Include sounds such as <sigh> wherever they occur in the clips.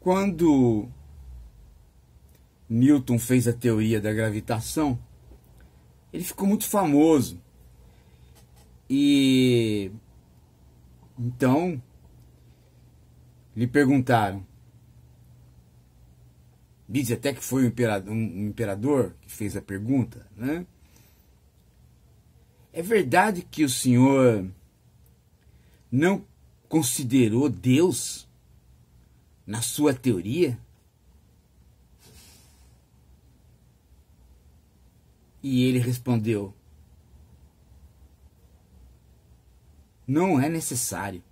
Quando Newton fez a teoria da gravitação, ele ficou muito famoso. E então lhe perguntaram. Diz até que foi um imperador, um imperador que fez a pergunta, né? É verdade que o senhor não considerou Deus na sua teoria? E ele respondeu: Não é necessário.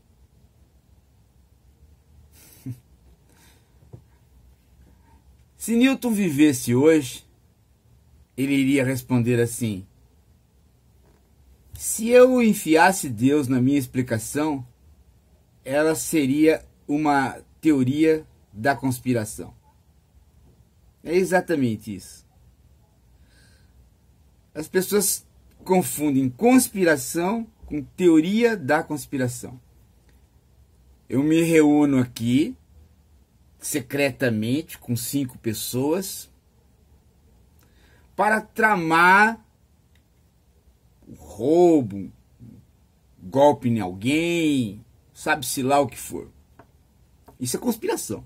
<laughs> Se Newton vivesse hoje, ele iria responder assim: Se eu enfiasse Deus na minha explicação, ela seria uma teoria da conspiração. É exatamente isso. As pessoas confundem conspiração com teoria da conspiração. Eu me reúno aqui secretamente com cinco pessoas para tramar roubo, golpe em alguém, sabe-se lá o que for. Isso é conspiração.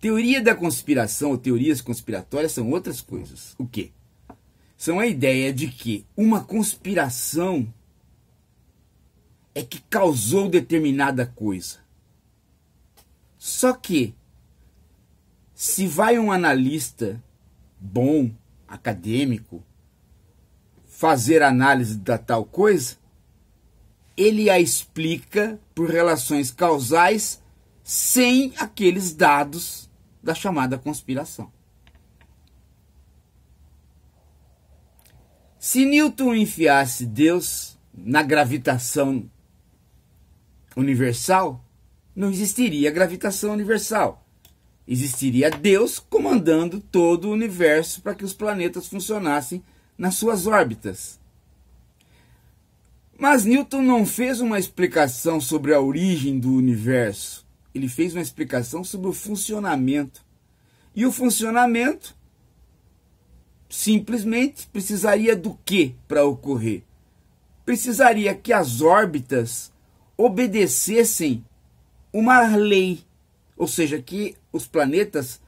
Teoria da conspiração ou teorias conspiratórias são outras coisas. O quê? São a ideia de que uma conspiração é que causou determinada coisa. Só que, se vai um analista bom, acadêmico, fazer análise da tal coisa, ele a explica por relações causais sem aqueles dados da chamada conspiração. Se Newton enfiasse Deus na gravitação universal, não existiria gravitação universal. Existiria Deus comandando todo o universo para que os planetas funcionassem nas suas órbitas. Mas Newton não fez uma explicação sobre a origem do universo. Ele fez uma explicação sobre o funcionamento. E o funcionamento simplesmente precisaria do que para ocorrer? Precisaria que as órbitas obedecessem uma lei, ou seja, que os planetas,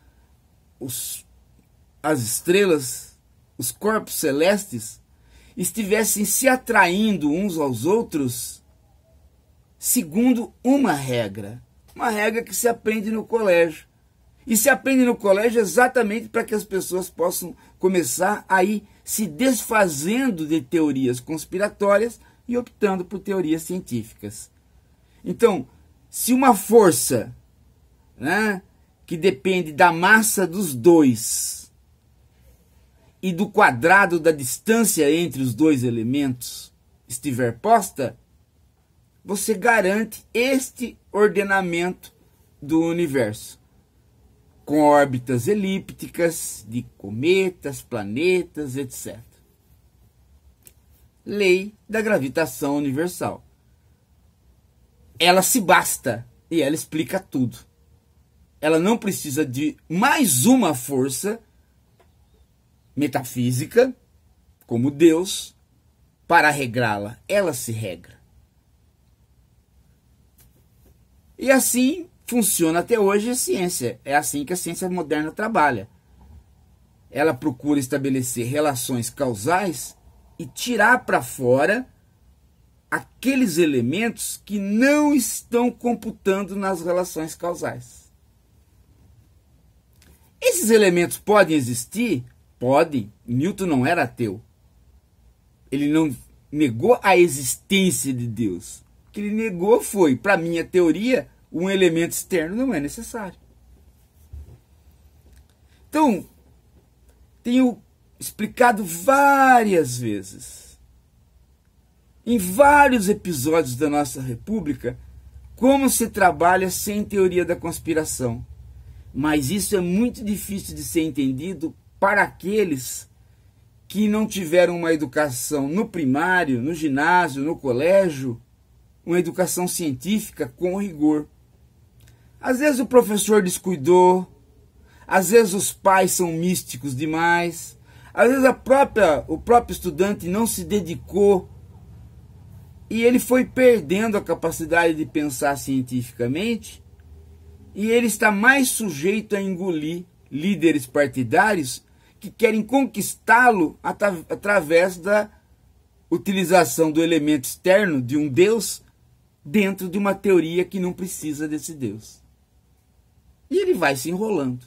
os, as estrelas, os corpos celestes estivessem se atraindo uns aos outros segundo uma regra. Uma regra que se aprende no colégio. E se aprende no colégio exatamente para que as pessoas possam começar a ir se desfazendo de teorias conspiratórias e optando por teorias científicas. Então, se uma força né, que depende da massa dos dois e do quadrado da distância entre os dois elementos estiver posta, você garante este ordenamento do universo, com órbitas elípticas de cometas, planetas, etc. Lei da gravitação universal. Ela se basta e ela explica tudo. Ela não precisa de mais uma força metafísica, como Deus, para regrá-la. Ela se regra. E assim funciona até hoje a ciência. É assim que a ciência moderna trabalha. Ela procura estabelecer relações causais e tirar para fora aqueles elementos que não estão computando nas relações causais. Esses elementos podem existir Pode, Newton não era ateu. Ele não negou a existência de Deus. O que ele negou foi, para minha teoria, um elemento externo não é necessário. Então, tenho explicado várias vezes, em vários episódios da nossa República, como se trabalha sem teoria da conspiração. Mas isso é muito difícil de ser entendido para aqueles que não tiveram uma educação no primário, no ginásio, no colégio, uma educação científica com rigor. Às vezes o professor descuidou, às vezes os pais são místicos demais, às vezes a própria, o próprio estudante não se dedicou e ele foi perdendo a capacidade de pensar cientificamente e ele está mais sujeito a engolir líderes partidários que querem conquistá-lo através da utilização do elemento externo de um Deus dentro de uma teoria que não precisa desse Deus. E ele vai se enrolando.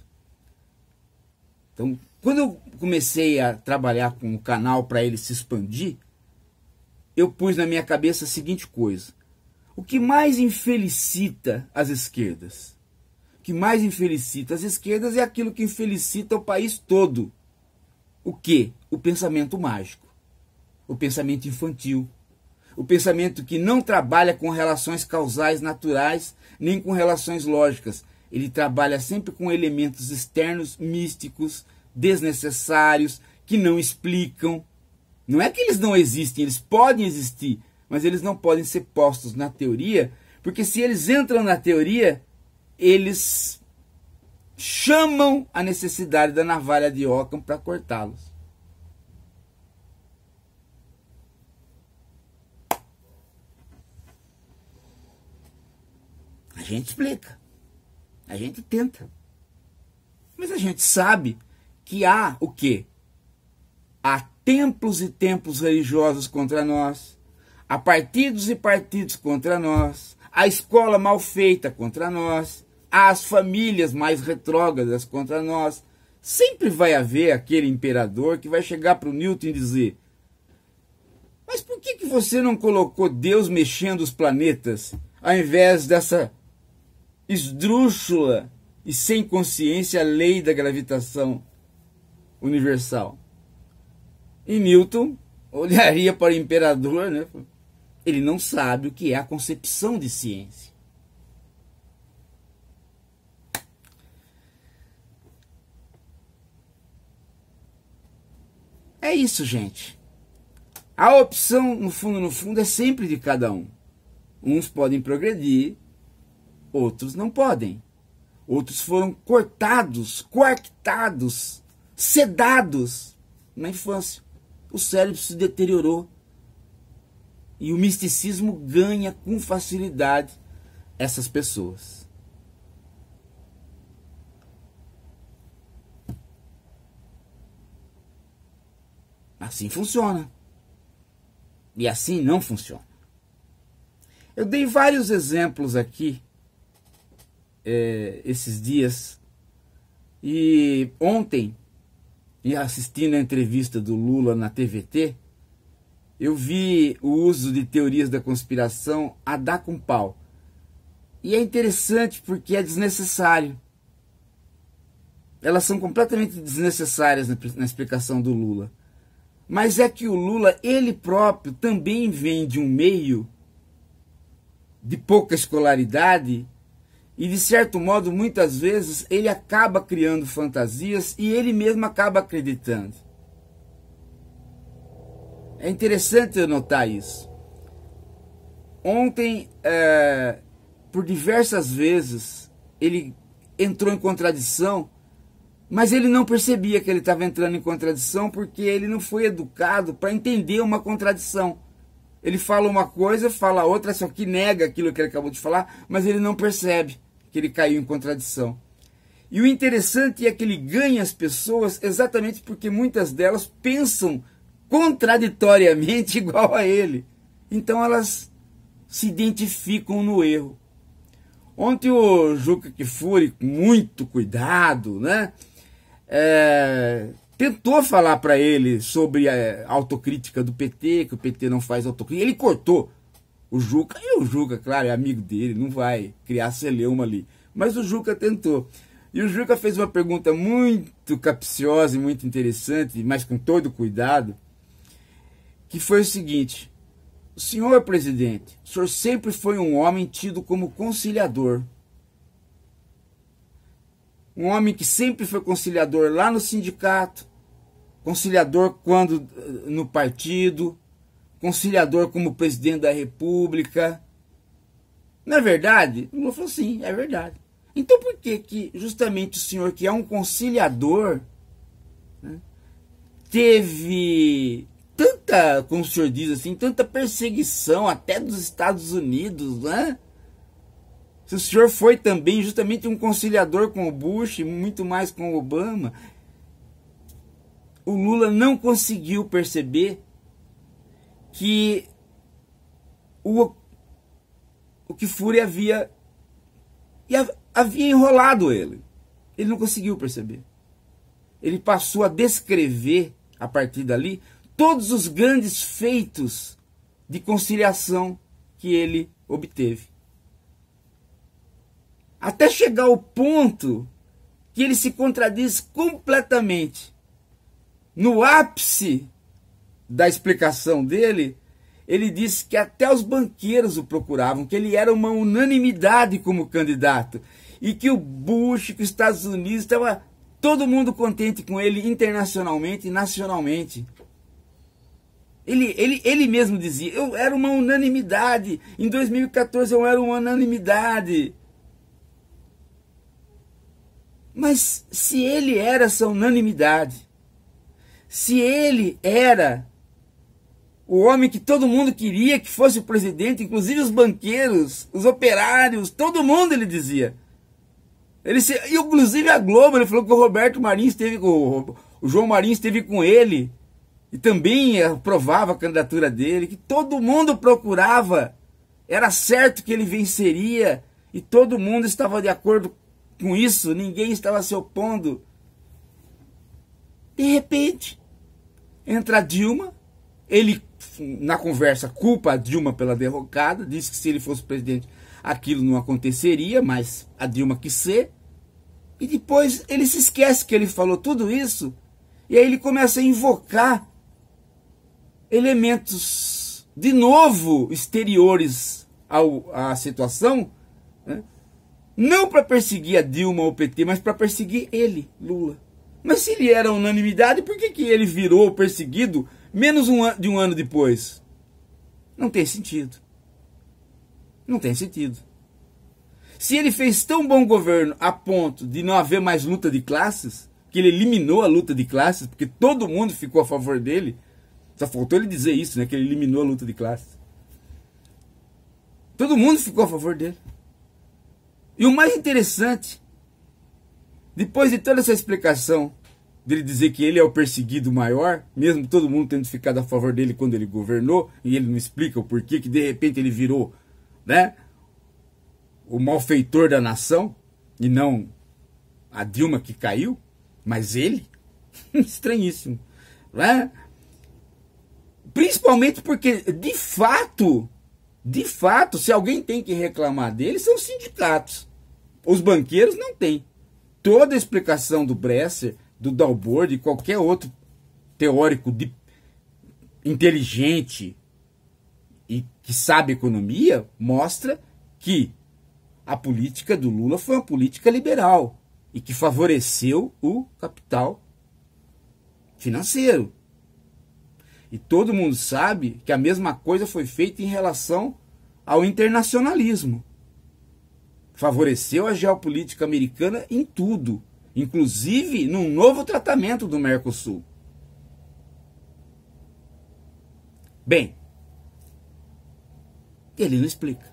Então, quando eu comecei a trabalhar com o canal para ele se expandir, eu pus na minha cabeça a seguinte coisa: o que mais infelicita as esquerdas? O que mais infelicita as esquerdas é aquilo que infelicita o país todo o que? O pensamento mágico, o pensamento infantil, o pensamento que não trabalha com relações causais naturais nem com relações lógicas. Ele trabalha sempre com elementos externos, místicos, desnecessários, que não explicam. Não é que eles não existem, eles podem existir, mas eles não podem ser postos na teoria, porque se eles entram na teoria, eles chamam a necessidade da navalha de Ockham para cortá-los. A gente explica, a gente tenta, mas a gente sabe que há o quê? Há templos e templos religiosos contra nós, há partidos e partidos contra nós, há escola mal feita contra nós, às famílias mais retrógradas contra nós. Sempre vai haver aquele imperador que vai chegar para o Newton e dizer: Mas por que, que você não colocou Deus mexendo os planetas, ao invés dessa esdrúxula e sem consciência lei da gravitação universal? E Newton olharia para o imperador, né? Ele não sabe o que é a concepção de ciência. É isso, gente. A opção, no fundo, no fundo, é sempre de cada um. Uns podem progredir, outros não podem. Outros foram cortados, coartados, sedados na infância. O cérebro se deteriorou. E o misticismo ganha com facilidade essas pessoas. Assim funciona. E assim não funciona. Eu dei vários exemplos aqui é, esses dias. E ontem, e assistindo a entrevista do Lula na TVT, eu vi o uso de teorias da conspiração a dar com pau. E é interessante porque é desnecessário. Elas são completamente desnecessárias na, na explicação do Lula. Mas é que o Lula, ele próprio, também vem de um meio de pouca escolaridade e, de certo modo, muitas vezes ele acaba criando fantasias e ele mesmo acaba acreditando. É interessante notar isso. Ontem, é, por diversas vezes, ele entrou em contradição mas ele não percebia que ele estava entrando em contradição porque ele não foi educado para entender uma contradição. Ele fala uma coisa, fala outra, só que nega aquilo que ele acabou de falar, mas ele não percebe que ele caiu em contradição. E o interessante é que ele ganha as pessoas exatamente porque muitas delas pensam contraditoriamente <laughs> igual a ele. Então elas se identificam no erro. Ontem o Juca Kifuri, com muito cuidado, né? é, tentou falar para ele sobre a autocrítica do PT, que o PT não faz autocrítica. Ele cortou o Juca, e o Juca, claro, é amigo dele, não vai criar celeuma ali. Mas o Juca tentou. E o Juca fez uma pergunta muito capciosa e muito interessante, mas com todo cuidado, que foi o seguinte: Senhor presidente, o senhor sempre foi um homem tido como conciliador um homem que sempre foi conciliador lá no sindicato, conciliador quando eh, no partido, conciliador como presidente da República. Não é verdade? Lula falou sim, é verdade. Então por que que justamente o senhor que é um conciliador né, teve tanta, como o senhor diz assim, tanta perseguição até dos Estados Unidos, né? Se o senhor foi também justamente um conciliador com o Bush, muito mais com o Obama, o Lula não conseguiu perceber que o, o que Fúria havia, havia enrolado ele. Ele não conseguiu perceber. Ele passou a descrever, a partir dali, todos os grandes feitos de conciliação que ele obteve até chegar ao ponto que ele se contradiz completamente. No ápice da explicação dele, ele disse que até os banqueiros o procuravam, que ele era uma unanimidade como candidato e que o Bush, que os Estados Unidos estava todo mundo contente com ele internacionalmente e nacionalmente. Ele, ele, ele mesmo dizia, eu era uma unanimidade. Em 2014 eu era uma unanimidade. Mas se ele era essa unanimidade, se ele era o homem que todo mundo queria que fosse o presidente, inclusive os banqueiros, os operários, todo mundo ele dizia. Ele se, inclusive a Globo, ele falou que o Roberto Marinho esteve com o, o João Marinho esteve com ele e também aprovava a candidatura dele, que todo mundo procurava. Era certo que ele venceria e todo mundo estava de acordo com isso, ninguém estava se opondo. De repente, entra Dilma, ele na conversa culpa a Dilma pela derrocada, diz que se ele fosse presidente aquilo não aconteceria, mas a Dilma quis ser. E depois ele se esquece que ele falou tudo isso, e aí ele começa a invocar elementos de novo exteriores ao, à situação, né? Não para perseguir a Dilma ou o PT, mas para perseguir ele, Lula. Mas se ele era unanimidade, por que, que ele virou perseguido menos um de um ano depois? Não tem sentido. Não tem sentido. Se ele fez tão bom governo a ponto de não haver mais luta de classes, que ele eliminou a luta de classes, porque todo mundo ficou a favor dele, só faltou ele dizer isso, né? Que ele eliminou a luta de classes. Todo mundo ficou a favor dele. E o mais interessante, depois de toda essa explicação dele dizer que ele é o perseguido maior, mesmo todo mundo tendo ficado a favor dele quando ele governou, e ele não explica o porquê que de repente ele virou, né, o malfeitor da nação e não a Dilma que caiu, mas ele, <laughs> estranhíssimo, né? Principalmente porque de fato, de fato, se alguém tem que reclamar dele são os sindicatos. Os banqueiros não têm. Toda a explicação do Bresser, do Dalbord e qualquer outro teórico de, inteligente e que sabe economia mostra que a política do Lula foi uma política liberal e que favoreceu o capital financeiro. E todo mundo sabe que a mesma coisa foi feita em relação ao internacionalismo favoreceu a geopolítica americana em tudo, inclusive num novo tratamento do Mercosul. Bem, ele não explica.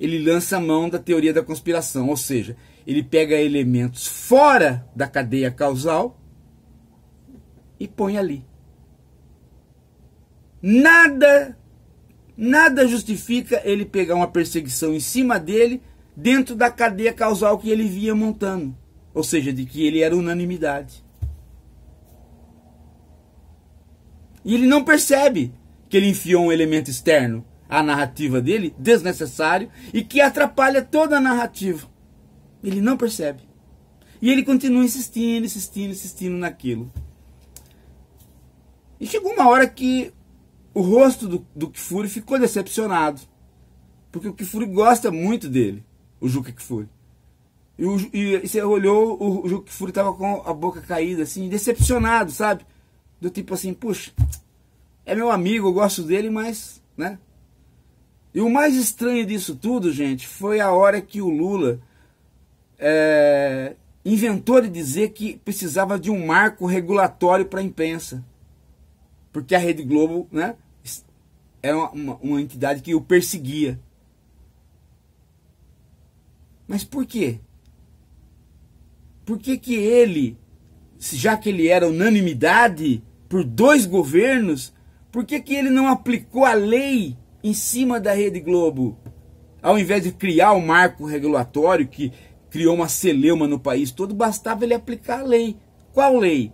Ele lança a mão da teoria da conspiração, ou seja, ele pega elementos fora da cadeia causal e põe ali. Nada, nada justifica ele pegar uma perseguição em cima dele dentro da cadeia causal que ele via montando, ou seja, de que ele era unanimidade. E ele não percebe que ele enfiou um elemento externo à narrativa dele, desnecessário, e que atrapalha toda a narrativa. Ele não percebe. E ele continua insistindo, insistindo, insistindo naquilo. E chegou uma hora que o rosto do, do Kifuri ficou decepcionado. Porque o Kifuri gosta muito dele o Juca Kfouri. E, o, e você olhou, o, o Juca Kfouri tava com a boca caída, assim, decepcionado, sabe? Do tipo assim, puxa, é meu amigo, eu gosto dele, mas, né? E o mais estranho disso tudo, gente, foi a hora que o Lula é, inventou de dizer que precisava de um marco regulatório para a imprensa. Porque a Rede Globo, né? Era é uma, uma entidade que o perseguia. Mas por quê? Por que, que ele, já que ele era unanimidade por dois governos, por que, que ele não aplicou a lei em cima da Rede Globo? Ao invés de criar o um marco regulatório que criou uma celeuma no país todo, bastava ele aplicar a lei. Qual lei?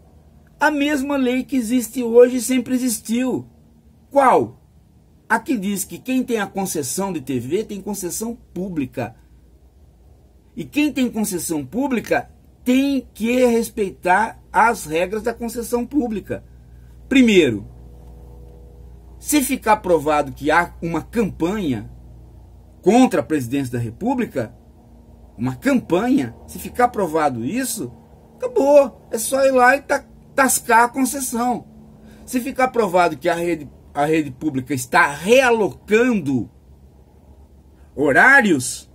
A mesma lei que existe hoje e sempre existiu. Qual? A que diz que quem tem a concessão de TV tem concessão pública. E quem tem concessão pública tem que respeitar as regras da concessão pública. Primeiro, se ficar provado que há uma campanha contra a presidência da República, uma campanha, se ficar provado isso, acabou. É só ir lá e tascar a concessão. Se ficar provado que a rede, a rede pública está realocando horários,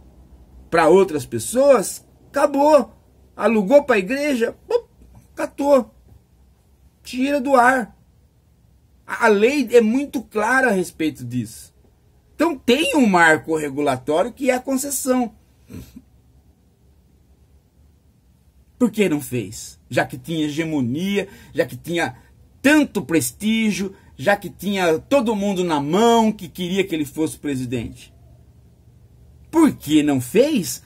para outras pessoas, acabou. Alugou para a igreja, pop, catou. Tira do ar. A lei é muito clara a respeito disso. Então tem um marco regulatório que é a concessão. Por que não fez? Já que tinha hegemonia, já que tinha tanto prestígio, já que tinha todo mundo na mão que queria que ele fosse presidente. Por que não fez?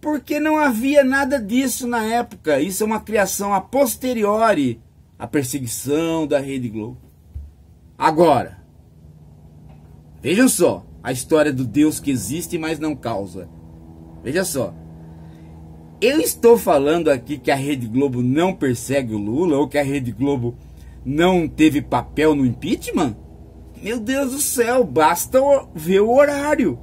Porque não havia nada disso na época. Isso é uma criação a posteriori A perseguição da Rede Globo. Agora, vejam só a história do Deus que existe, mas não causa. Veja só. Eu estou falando aqui que a Rede Globo não persegue o Lula ou que a Rede Globo não teve papel no impeachment? Meu Deus do céu, basta ver o horário.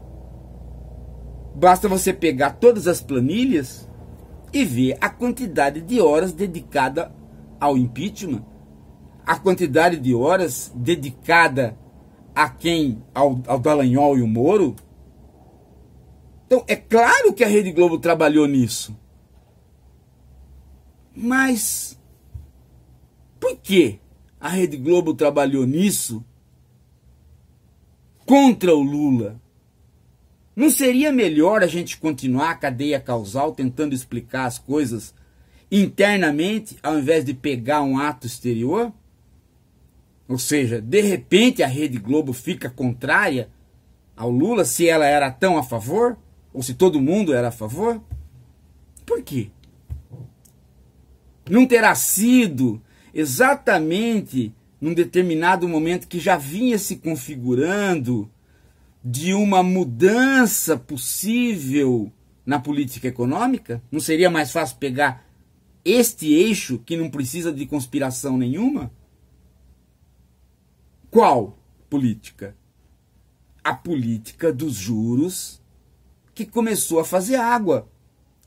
Basta você pegar todas as planilhas e ver a quantidade de horas dedicada ao impeachment, a quantidade de horas dedicada a quem? Ao, ao Dallagnol e o Moro. Então, é claro que a Rede Globo trabalhou nisso. Mas por que a Rede Globo trabalhou nisso contra o Lula? Não seria melhor a gente continuar a cadeia causal tentando explicar as coisas internamente ao invés de pegar um ato exterior? Ou seja, de repente a Rede Globo fica contrária ao Lula se ela era tão a favor? Ou se todo mundo era a favor? Por quê? Não terá sido exatamente num determinado momento que já vinha se configurando de uma mudança possível na política econômica? Não seria mais fácil pegar este eixo que não precisa de conspiração nenhuma? Qual política? A política dos juros que começou a fazer água,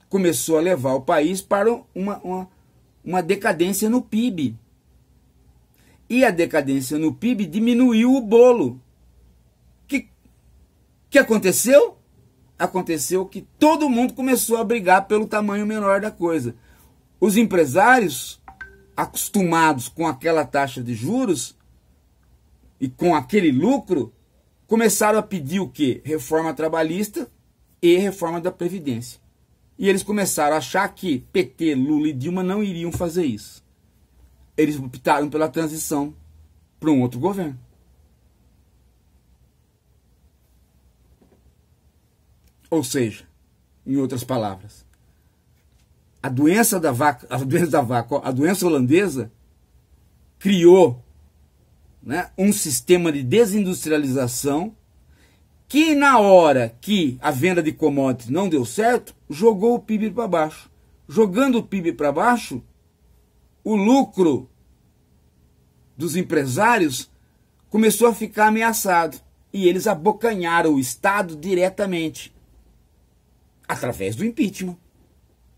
começou a levar o país para uma, uma, uma decadência no PIB. E a decadência no PIB diminuiu o bolo que aconteceu? Aconteceu que todo mundo começou a brigar pelo tamanho menor da coisa. Os empresários, acostumados com aquela taxa de juros e com aquele lucro, começaram a pedir o quê? Reforma trabalhista e reforma da Previdência. E eles começaram a achar que PT, Lula e Dilma não iriam fazer isso. Eles optaram pela transição para um outro governo. Ou seja, em outras palavras, a doença da vaca, a doença da vaca, a doença holandesa criou né, um sistema de desindustrialização que na hora que a venda de commodities não deu certo, jogou o PIB para baixo. Jogando o PIB para baixo, o lucro dos empresários começou a ficar ameaçado e eles abocanharam o Estado diretamente. Através do impeachment.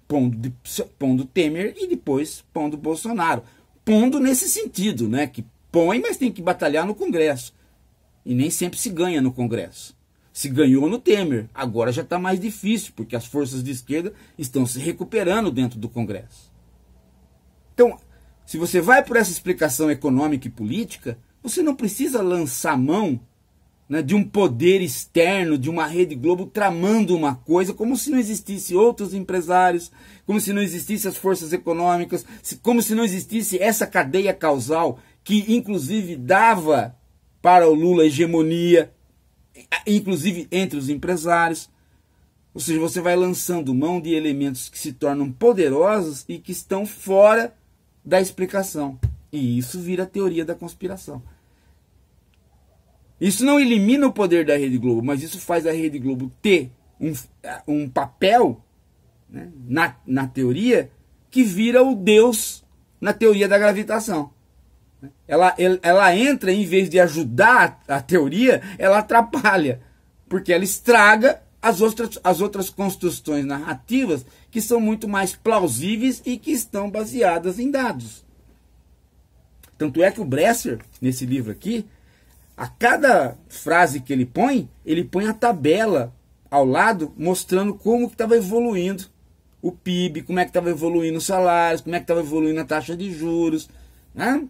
Pondo, pondo Temer e depois pondo Bolsonaro. Pondo nesse sentido, né? Que põe, mas tem que batalhar no Congresso. E nem sempre se ganha no Congresso. Se ganhou no Temer, agora já está mais difícil, porque as forças de esquerda estão se recuperando dentro do Congresso. Então, se você vai por essa explicação econômica e política, você não precisa lançar mão né, de um poder externo, de uma Rede Globo tramando uma coisa, como se não existisse outros empresários, como se não existissem as forças econômicas, como se não existisse essa cadeia causal que, inclusive, dava para o Lula hegemonia, inclusive entre os empresários. Ou seja, você vai lançando mão de elementos que se tornam poderosos e que estão fora da explicação. E isso vira teoria da conspiração. Isso não elimina o poder da Rede Globo, mas isso faz a Rede Globo ter um, um papel, né, na, na teoria, que vira o Deus na teoria da gravitação. Ela, ela entra, em vez de ajudar a teoria, ela atrapalha, porque ela estraga as outras, as outras construções narrativas que são muito mais plausíveis e que estão baseadas em dados. Tanto é que o Bresser, nesse livro aqui, a cada frase que ele põe, ele põe a tabela ao lado mostrando como que estava evoluindo o PIB, como é que estava evoluindo os salários, como é que estava evoluindo a taxa de juros, né?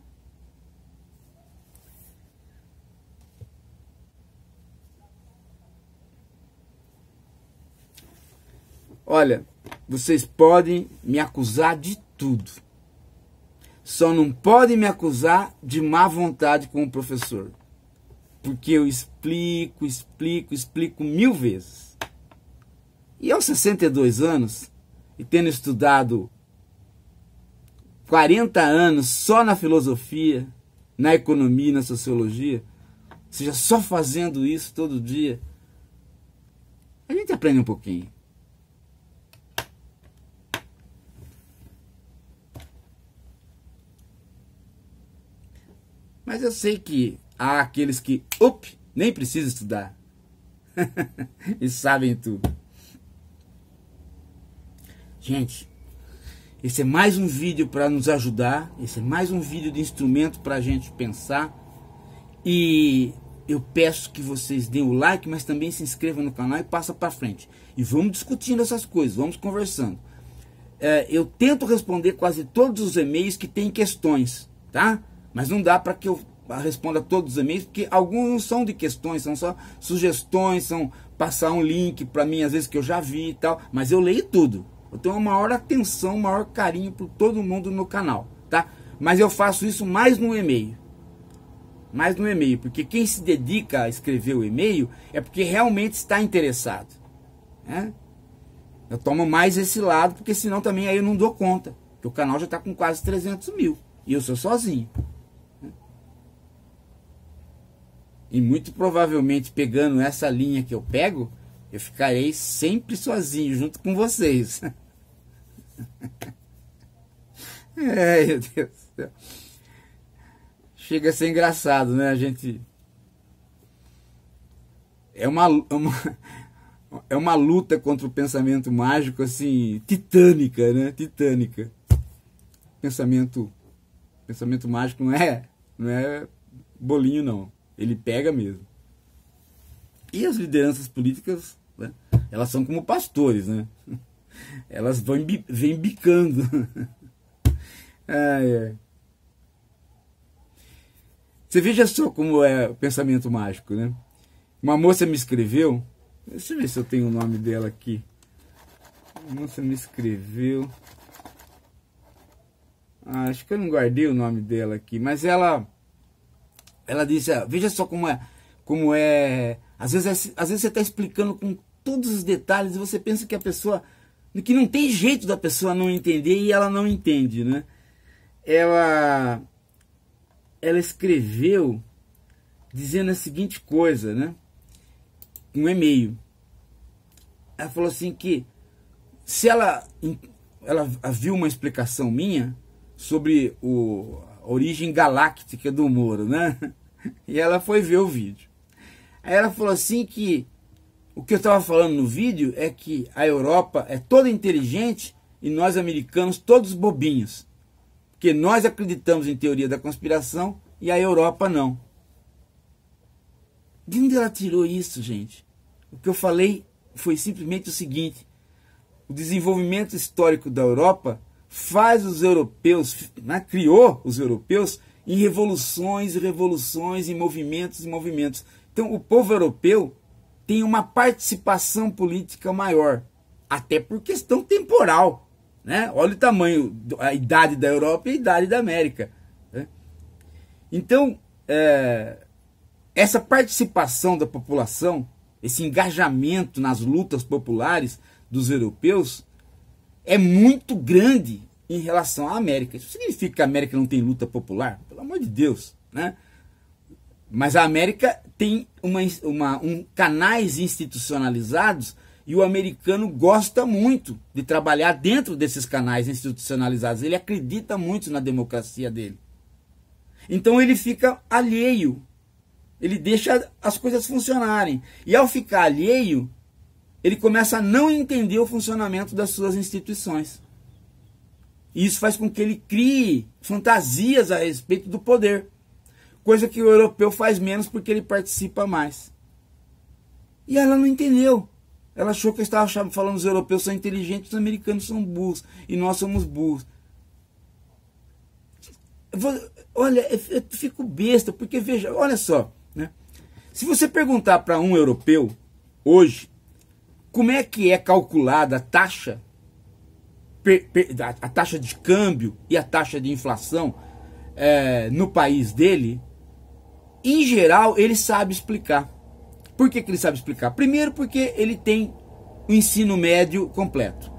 Olha, vocês podem me acusar de tudo. Só não podem me acusar de má vontade com o professor. Porque eu explico, explico, explico mil vezes. E aos 62 anos, e tendo estudado 40 anos só na filosofia, na economia, na sociologia, ou seja, só fazendo isso todo dia, a gente aprende um pouquinho. Mas eu sei que há aqueles que, up, nem precisa estudar <laughs> e sabem tudo. Gente, esse é mais um vídeo para nos ajudar, esse é mais um vídeo de instrumento para a gente pensar. E eu peço que vocês deem o like, mas também se inscrevam no canal e passa para frente. E vamos discutindo essas coisas, vamos conversando. É, eu tento responder quase todos os e-mails que têm questões, tá? Mas não dá para que eu responda a todos os e-mails, porque alguns não são de questões, são só sugestões, são passar um link para mim, às vezes que eu já vi e tal, mas eu leio tudo. Eu tenho uma maior atenção, maior carinho por todo mundo no canal, tá? Mas eu faço isso mais no e-mail. Mais no e-mail, porque quem se dedica a escrever o e-mail é porque realmente está interessado, né? Eu tomo mais esse lado, porque senão também aí eu não dou conta. Porque o canal já está com quase 300 mil. E eu sou sozinho. E muito provavelmente pegando essa linha que eu pego, eu ficarei sempre sozinho junto com vocês. <laughs> é, meu Deus do céu. Chega a ser engraçado, né? A gente. É uma, é uma, é uma luta contra o pensamento mágico, assim, titânica, né? Titânica. Pensamento, pensamento mágico não é, não é bolinho, não. Ele pega mesmo. E as lideranças políticas, né, elas são como pastores, né? <laughs> Elas vão, vêm bicando. <laughs> ai, ai. Você veja só como é o pensamento mágico, né? Uma moça me escreveu. Deixa eu ver se eu tenho o nome dela aqui. Uma moça me escreveu. Ah, acho que eu não guardei o nome dela aqui, mas ela ela disse, ah, veja só como é, como é, às vezes, é às vezes você está explicando com todos os detalhes e você pensa que a pessoa, que não tem jeito da pessoa não entender e ela não entende, né? Ela, ela escreveu dizendo a seguinte coisa, né? Um e-mail. Ela falou assim que se ela, ela viu uma explicação minha sobre o, a origem galáctica do Moro, né? E ela foi ver o vídeo. Aí ela falou assim que o que eu estava falando no vídeo é que a Europa é toda inteligente e nós americanos todos bobinhos. Porque nós acreditamos em teoria da conspiração e a Europa não. De onde ela tirou isso, gente? O que eu falei foi simplesmente o seguinte: o desenvolvimento histórico da Europa faz os europeus, né, criou os europeus em revoluções, e revoluções, em movimentos, e movimentos. Então, o povo europeu tem uma participação política maior, até por questão temporal. Né? Olha o tamanho, a idade da Europa e a idade da América. Né? Então, é, essa participação da população, esse engajamento nas lutas populares dos europeus, é muito grande em relação à América. Isso significa que a América não tem luta popular? Pelo amor de Deus, né? Mas a América tem uma, uma, um, canais institucionalizados e o americano gosta muito de trabalhar dentro desses canais institucionalizados. Ele acredita muito na democracia dele. Então ele fica alheio. Ele deixa as coisas funcionarem. E ao ficar alheio, ele começa a não entender o funcionamento das suas instituições. Isso faz com que ele crie fantasias a respeito do poder, coisa que o europeu faz menos porque ele participa mais. E ela não entendeu. Ela achou que eu estava falando os europeus são inteligentes, os americanos são burros e nós somos burros. olha, eu fico besta, porque veja, olha só, né? Se você perguntar para um europeu hoje como é que é calculada a taxa a taxa de câmbio e a taxa de inflação é, no país dele, em geral ele sabe explicar. Por que, que ele sabe explicar? Primeiro, porque ele tem o ensino médio completo,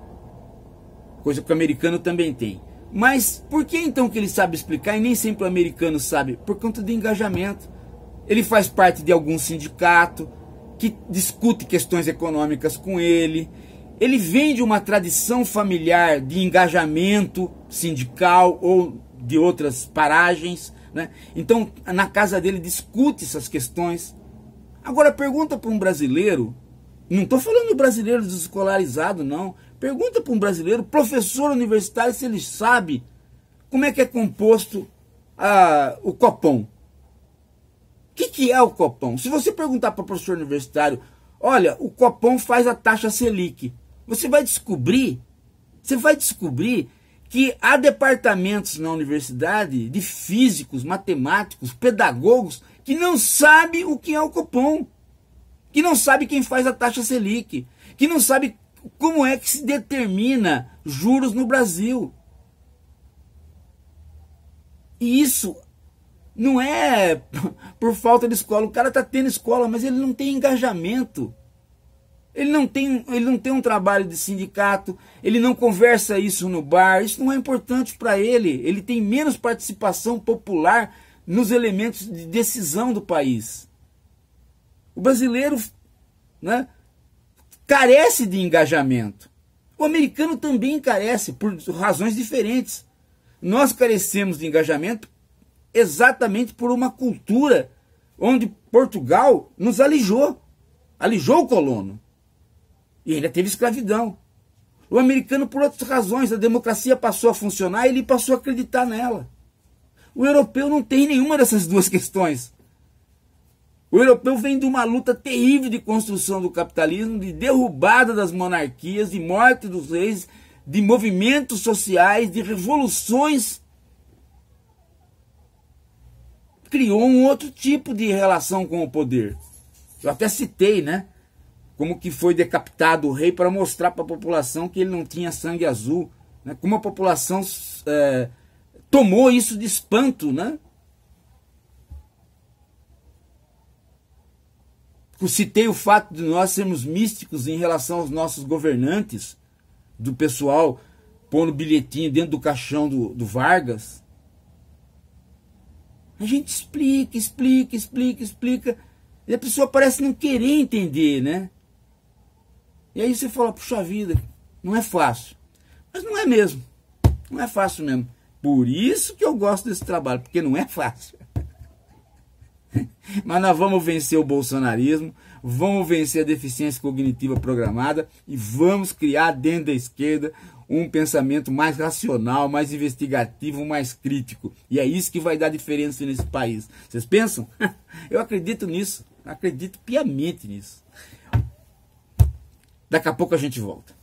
coisa que o americano também tem. Mas por que então que ele sabe explicar e nem sempre o americano sabe? Por conta de engajamento. Ele faz parte de algum sindicato que discute questões econômicas com ele, ele vem de uma tradição familiar de engajamento sindical ou de outras paragens. Né? Então, na casa dele, discute essas questões. Agora, pergunta para um brasileiro, não estou falando do brasileiro desescolarizado, não. Pergunta para um brasileiro, professor universitário, se ele sabe como é que é composto ah, o copom. O que, que é o copom? Se você perguntar para o professor universitário, olha, o copom faz a taxa Selic. Você vai descobrir, você vai descobrir que há departamentos na universidade de físicos, matemáticos, pedagogos que não sabe o que é o cupom, que não sabe quem faz a taxa Selic, que não sabe como é que se determina juros no Brasil. E isso não é <laughs> por falta de escola. O cara está tendo escola, mas ele não tem engajamento. Ele não, tem, ele não tem um trabalho de sindicato, ele não conversa isso no bar, isso não é importante para ele. Ele tem menos participação popular nos elementos de decisão do país. O brasileiro né, carece de engajamento. O americano também carece, por razões diferentes. Nós carecemos de engajamento exatamente por uma cultura onde Portugal nos alijou alijou o colono. E ainda teve escravidão. O americano, por outras razões, a democracia passou a funcionar e ele passou a acreditar nela. O europeu não tem nenhuma dessas duas questões. O europeu vem de uma luta terrível de construção do capitalismo, de derrubada das monarquias, de morte dos reis, de movimentos sociais, de revoluções. Criou um outro tipo de relação com o poder. Eu até citei, né? como que foi decapitado o rei para mostrar para a população que ele não tinha sangue azul, né? como a população é, tomou isso de espanto, né? Citei o fato de nós sermos místicos em relação aos nossos governantes, do pessoal pondo bilhetinho dentro do caixão do, do Vargas. A gente explica, explica, explica, explica. E a pessoa parece não querer entender, né? E aí você fala, puxa vida, não é fácil. Mas não é mesmo. Não é fácil mesmo. Por isso que eu gosto desse trabalho, porque não é fácil. <laughs> Mas nós vamos vencer o bolsonarismo, vamos vencer a deficiência cognitiva programada e vamos criar dentro da esquerda um pensamento mais racional, mais investigativo, mais crítico. E é isso que vai dar diferença nesse país. Vocês pensam? <laughs> Eu acredito nisso, acredito piamente nisso. Daqui a pouco a gente volta.